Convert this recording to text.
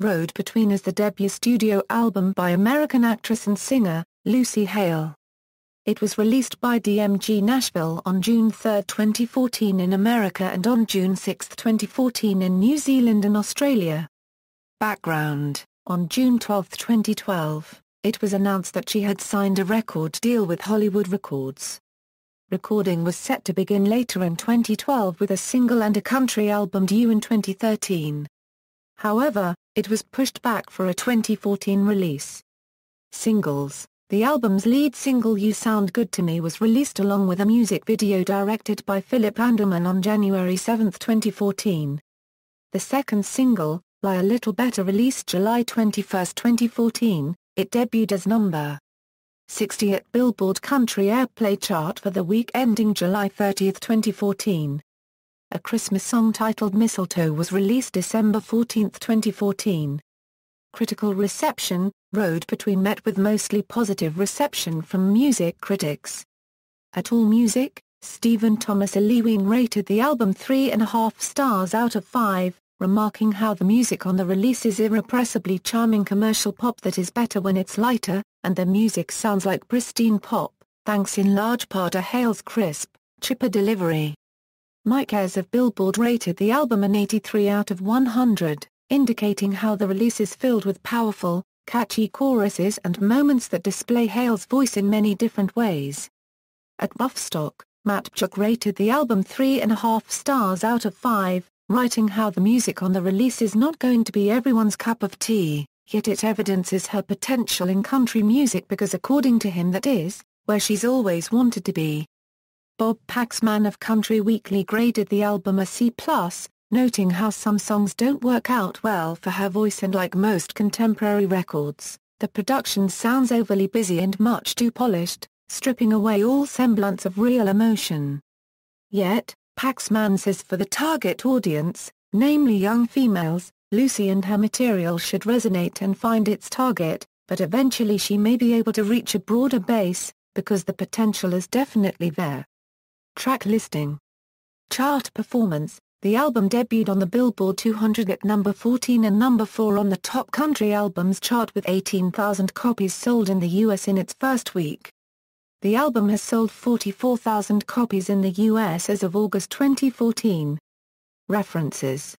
Road Between is the debut studio album by American actress and singer, Lucy Hale. It was released by DMG Nashville on June 3, 2014 in America and on June 6, 2014 in New Zealand and Australia. Background On June 12, 2012, it was announced that she had signed a record deal with Hollywood Records. Recording was set to begin later in 2012 with a single and a country album due in 2013 however, it was pushed back for a 2014 release. Singles The album's lead single You Sound Good to Me was released along with a music video directed by Philip Andelman on January 7, 2014. The second single, Lie a Little Better released July 21, 2014, it debuted as number 60 at Billboard Country Airplay chart for the week ending July 30, 2014 a Christmas song titled Mistletoe was released December 14, 2014. Critical reception, Road Between met with mostly positive reception from music critics. At AllMusic, Stephen Thomas Erlewine rated the album three and a half stars out of five, remarking how the music on the release is irrepressibly charming commercial pop that is better when it's lighter, and the music sounds like pristine pop, thanks in large part to Hale's crisp, chipper delivery. Mike Ayers of Billboard rated the album an 83 out of 100, indicating how the release is filled with powerful, catchy choruses and moments that display Hale's voice in many different ways. At Buffstock, Matt Chuck rated the album three and a half stars out of five, writing how the music on the release is not going to be everyone's cup of tea, yet it evidences her potential in country music because according to him that is, where she's always wanted to be. Bob Paxman of Country Weekly graded the album a C+, noting how some songs don't work out well for her voice and like most contemporary records, the production sounds overly busy and much too polished, stripping away all semblance of real emotion. Yet, Paxman says for the target audience, namely young females, Lucy and her material should resonate and find its target, but eventually she may be able to reach a broader base, because the potential is definitely there. Track listing. Chart performance. The album debuted on the Billboard 200 at number 14 and number 4 on the Top Country Albums chart with 18,000 copies sold in the US in its first week. The album has sold 44,000 copies in the US as of August 2014. References